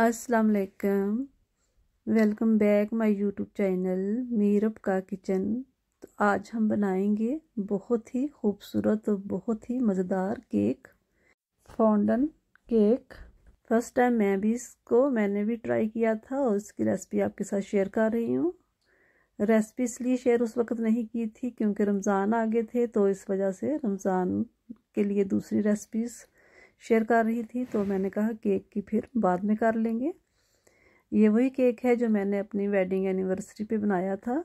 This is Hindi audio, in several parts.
अस्सलाम वालेकुम welcome back my YouTube channel Meerab का किचन तो आज हम बनाएंगे बहुत ही खूबसूरत और बहुत ही मज़ेदार cake fondant cake first time मैं भी इसको मैंने भी ट्राई किया था और इसकी रेसिपी आपके साथ शेयर कर रही हूँ रेसिपी इसलिए शेयर उस वक्त नहीं की थी क्योंकि रमज़ान आगे थे तो इस वजह से रमज़ान के लिए दूसरी रेसिपीज़ शेयर कर रही थी तो मैंने कहा केक की फिर बाद में कर लेंगे ये वही केक है जो मैंने अपनी वेडिंग एनिवर्सरी पे बनाया था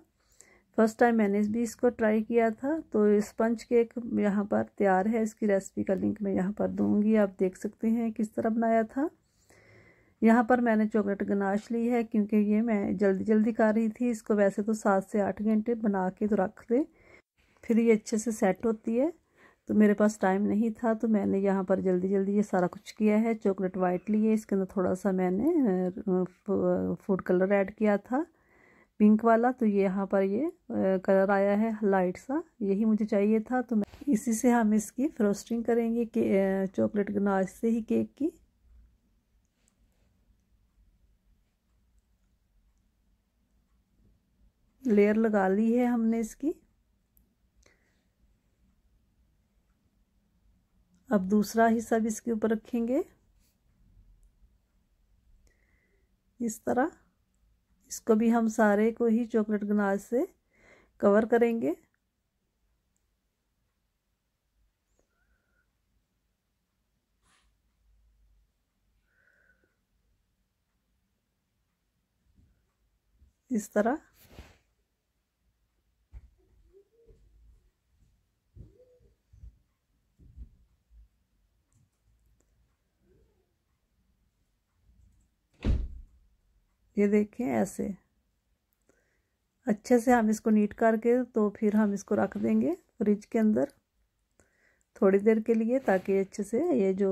फर्स्ट टाइम मैंने भी इसको ट्राई किया था तो स्पंज केक यहाँ पर तैयार है इसकी रेसिपी का लिंक मैं यहाँ पर दूँगी आप देख सकते हैं किस तरह बनाया था यहाँ पर मैंने चॉकलेट गनाश ली है क्योंकि ये मैं जल्दी जल्दी कर रही थी इसको वैसे तो सात से आठ घंटे बना के तो रख दें फिर ये अच्छे से सेट होती है तो मेरे पास टाइम नहीं था तो मैंने यहाँ पर जल्दी जल्दी ये सारा कुछ किया है चॉकलेट वाइट लिए इसके अंदर थोड़ा सा मैंने फूड कलर ऐड किया था पिंक वाला तो ये यहाँ पर ये कलर आया है लाइट सा यही मुझे चाहिए था तो मैं इसी से हम इसकी फ्रोस्टिंग करेंगे के चॉकलेट गनाज से ही केक की लेयर लगा ली है हमने इसकी अब दूसरा हिस्सा भी इसके ऊपर रखेंगे इस तरह इसको भी हम सारे को ही चॉकलेट गनाज से कवर करेंगे इस तरह ये देखें ऐसे अच्छे से हम इसको नीट करके तो फिर हम इसको रख देंगे फ्रिज के अंदर थोड़ी देर के लिए ताकि अच्छे से ये जो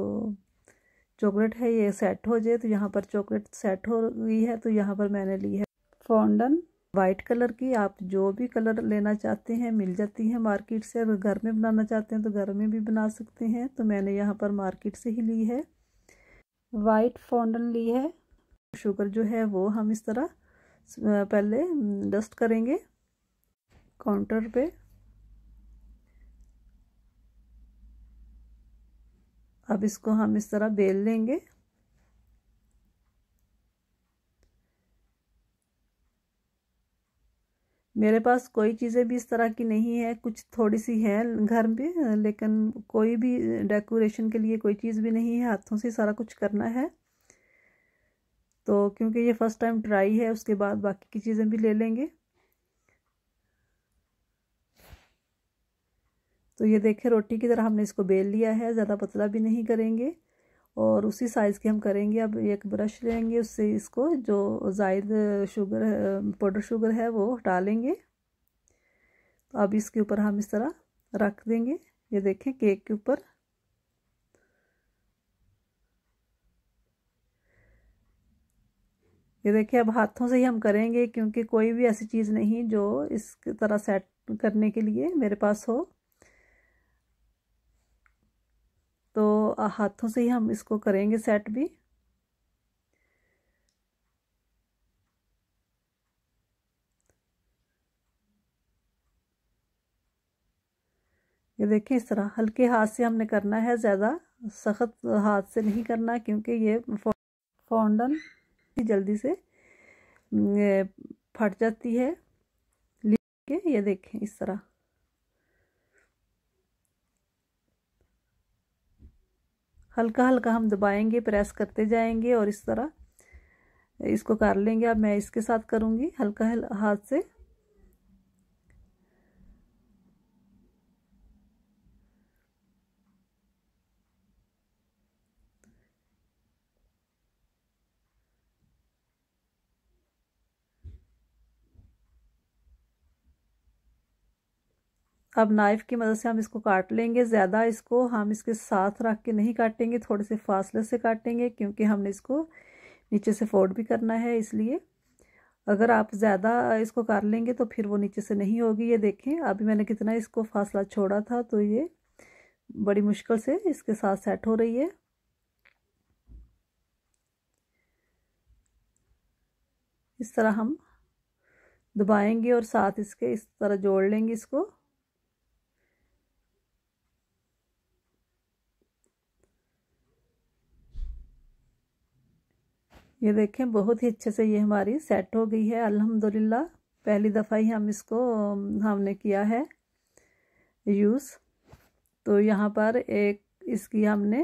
चॉकलेट है ये सेट हो जाए तो यहाँ पर चॉकलेट सेट हो गई है तो यहाँ पर मैंने ली है फोंडन वाइट कलर की आप जो भी कलर लेना चाहते हैं मिल जाती है मार्केट से अगर घर में बनाना चाहते हैं तो घर में भी बना सकते हैं तो मैंने यहाँ पर मार्केट से ही ली है वाइट फोंडन ली है शुगर जो है वो हम इस तरह पहले डस्ट करेंगे काउंटर पे अब इसको हम इस तरह बेल लेंगे मेरे पास कोई चीज़ें भी इस तरह की नहीं है कुछ थोड़ी सी है घर में लेकिन कोई भी डेकोरेशन के लिए कोई चीज़ भी नहीं है हाथों से सारा कुछ करना है तो क्योंकि ये फ़र्स्ट टाइम ट्राई है उसके बाद बाकी की चीज़ें भी ले लेंगे तो ये देखें रोटी की तरह हमने इसको बेल लिया है ज़्यादा पतला भी नहीं करेंगे और उसी साइज़ के हम करेंगे अब एक ब्रश लेंगे उससे इसको जो जायद शुगर पाउडर शुगर है वो हटा लेंगे तो अब इसके ऊपर हम इस तरह रख देंगे ये देखें केक के ऊपर ये देखिए अब हाथों से ही हम करेंगे क्योंकि कोई भी ऐसी चीज़ नहीं जो इस तरह सेट करने के लिए मेरे पास हो तो हाथों से ही हम इसको करेंगे सेट भी ये देखें इस तरह हल्के हाथ से हमने करना है ज़्यादा सख्त हाथ से नहीं करना क्योंकि ये फौंडन जल्दी से फट जाती है के ये देखें इस तरह हल्का हल्का हम दबाएंगे प्रेस करते जाएंगे और इस तरह इसको कर लेंगे अब मैं इसके साथ करूंगी हल्का हल्का हाथ से अब नाइफ़ की मदद से हम इसको काट लेंगे ज़्यादा इसको हम इसके साथ रख के नहीं काटेंगे थोड़े से फासले से काटेंगे क्योंकि हमने इसको नीचे से फोल्ड भी करना है इसलिए अगर आप ज़्यादा इसको कर लेंगे तो फिर वो नीचे से नहीं होगी ये देखें अभी मैंने कितना इसको फासला छोड़ा था तो ये बड़ी मुश्किल से इसके साथ सेट हो रही है इस तरह हम दबाएंगे और साथ इसके इस तरह जोड़ लेंगे इसको ये देखें बहुत ही अच्छे से ये हमारी सेट हो गई है अल्हम्दुलिल्लाह पहली दफ़ा ही हम इसको हमने किया है यूज़ तो यहाँ पर एक इसकी हमने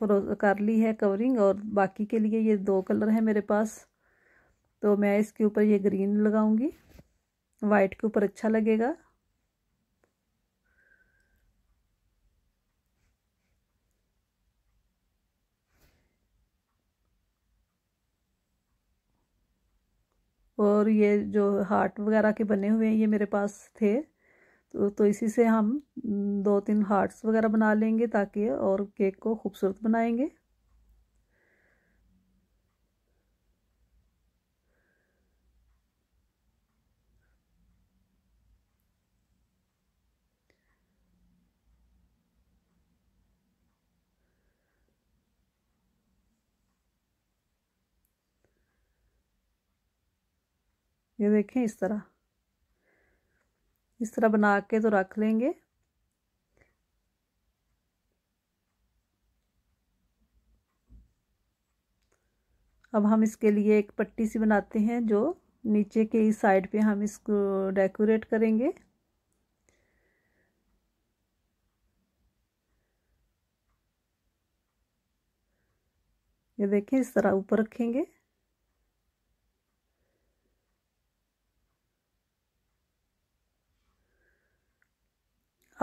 फ्रो कर ली है कवरिंग और बाकी के लिए ये दो कलर है मेरे पास तो मैं इसके ऊपर ये ग्रीन लगाऊंगी वाइट के ऊपर अच्छा लगेगा और ये जो हार्ट वगैरह के बने हुए हैं ये मेरे पास थे तो तो इसी से हम दो तीन हार्ट्स वगैरह बना लेंगे ताकि और केक को खूबसूरत बनाएंगे ये देखें इस तरह इस तरह बना के तो रख लेंगे अब हम इसके लिए एक पट्टी सी बनाते हैं जो नीचे के इस साइड पे हम इसको डेकोरेट करेंगे ये देखें इस तरह ऊपर रखेंगे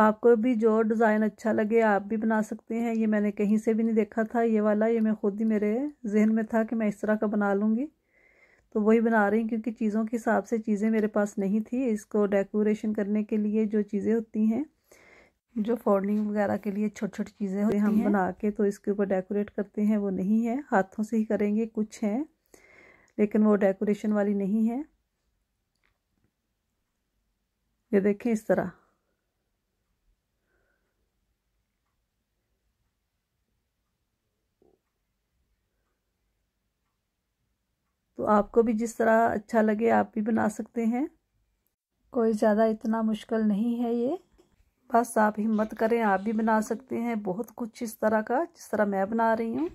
आपको भी जो डिज़ाइन अच्छा लगे आप भी बना सकते हैं ये मैंने कहीं से भी नहीं देखा था ये वाला ये मैं खुद ही मेरे जहन में था कि मैं इस तरह का बना लूँगी तो वही बना रही हूँ क्योंकि चीज़ों के हिसाब से चीज़ें मेरे पास नहीं थी इसको डेकोरेशन करने के लिए जो चीज़ें होती हैं जो फोल्डिंग वगैरह के लिए छोटी छोटी चीज़ें होती हम हैं। बना के तो इसके ऊपर डेकोरेट करते हैं वो नहीं है हाथों से ही करेंगे कुछ हैं लेकिन वो डेकोरेशन वाली नहीं है ये देखें इस तरह तो आपको भी जिस तरह अच्छा लगे आप भी बना सकते हैं कोई ज़्यादा इतना मुश्किल नहीं है ये बस आप हिम्मत करें आप भी बना सकते हैं बहुत कुछ इस तरह का जिस तरह मैं बना रही हूँ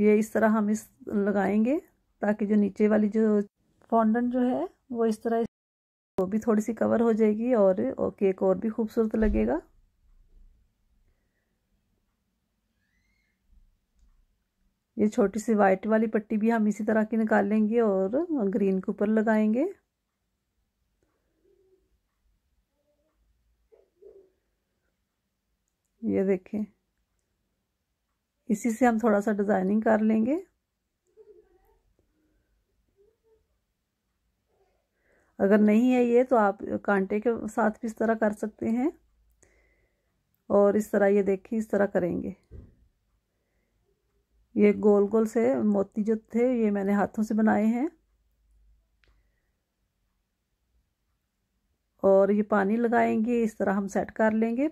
ये इस तरह हम इस लगाएंगे ताकि जो नीचे वाली जो फॉन्डन जो है वो इस तरह वो भी थोड़ी सी कवर हो जाएगी और केक और भी खूबसूरत लगेगा ये छोटी सी वाइट वाली पट्टी भी हम इसी तरह की निकाल लेंगे और ग्रीन के ऊपर लगाएंगे ये देखें इसी से हम थोड़ा सा डिज़ाइनिंग कर लेंगे अगर नहीं है ये तो आप कांटे के साथ भी इस तरह कर सकते हैं और इस तरह ये देखिए इस तरह करेंगे ये गोल गोल से मोती जो थे ये मैंने हाथों से बनाए हैं और ये पानी लगाएंगे इस तरह हम सेट कर लेंगे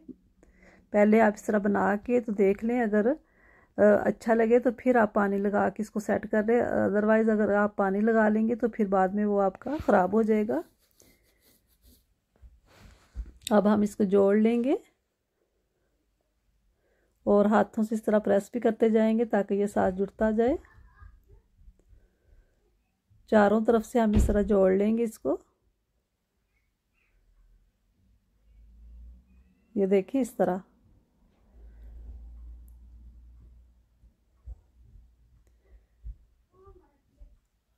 पहले आप इस तरह बना के तो देख लें अगर अच्छा लगे तो फिर आप पानी लगा के इसको सेट कर लें अदरवाइज़ अगर आप पानी लगा लेंगे तो फिर बाद में वो आपका ख़राब हो जाएगा अब हम इसको जोड़ लेंगे और हाथों से इस तरह प्रेस भी करते जाएंगे ताकि ये साथ जुड़ता जाए चारों तरफ से हम इस तरह जोड़ लेंगे इसको ये देखिए इस तरह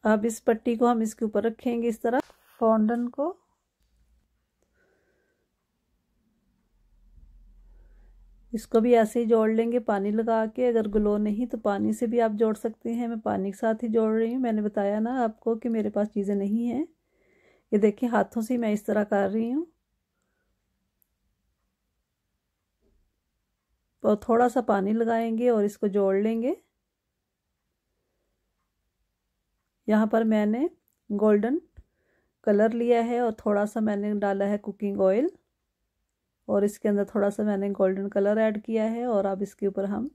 अब इस पट्टी को हम इसके ऊपर रखेंगे इस तरह फॉन्डन को इसको भी ऐसे ही जोड़ लेंगे पानी लगा के अगर ग्लो नहीं तो पानी से भी आप जोड़ सकते हैं मैं पानी के साथ ही जोड़ रही हूँ मैंने बताया ना आपको कि मेरे पास चीज़ें नहीं हैं ये देखिए हाथों से मैं इस तरह कर रही हूँ और थोड़ा सा पानी लगाएंगे और इसको जोड़ लेंगे यहाँ पर मैंने गोल्डन कलर लिया है और थोड़ा सा मैंने डाला है कुकिंग ऑयल और इसके अंदर थोड़ा सा मैंने गोल्डन कलर ऐड किया है और अब इसके ऊपर हम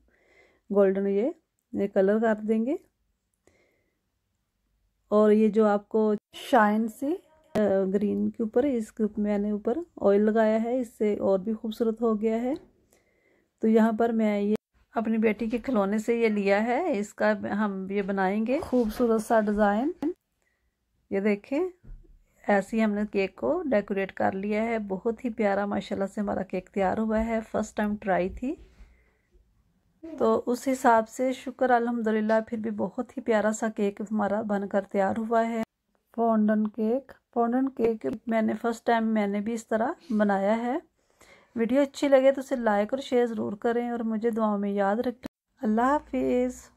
गोल्डन ये ये कलर कर देंगे और ये जो आपको शाइन से ग्रीन के ऊपर इसके ऊपर मैंने ऊपर ऑयल लगाया है इससे और भी खूबसूरत हो गया है तो यहाँ पर मैं ये अपनी बेटी के खिलौने से ये लिया है इसका हम ये बनाएंगे खूबसूरत सा डिज़ाइन ये देखें ऐसे ही हमने केक को डेकोरेट कर लिया है बहुत ही प्यारा माशाल्लाह से हमारा केक तैयार हुआ है फ़र्स्ट टाइम ट्राई थी तो उस हिसाब से शुक्र अल्हम्दुलिल्लाह फिर भी बहुत ही प्यारा सा केक हमारा बनकर तैयार हुआ है पौंडन केक फोंडन केक मैंने फ़र्स्ट टाइम मैंने भी इस तरह बनाया है वीडियो अच्छी लगे तो उसे लाइक और शेयर ज़रूर करें और मुझे दुआओं में याद रखें अल्लाह हाफिज़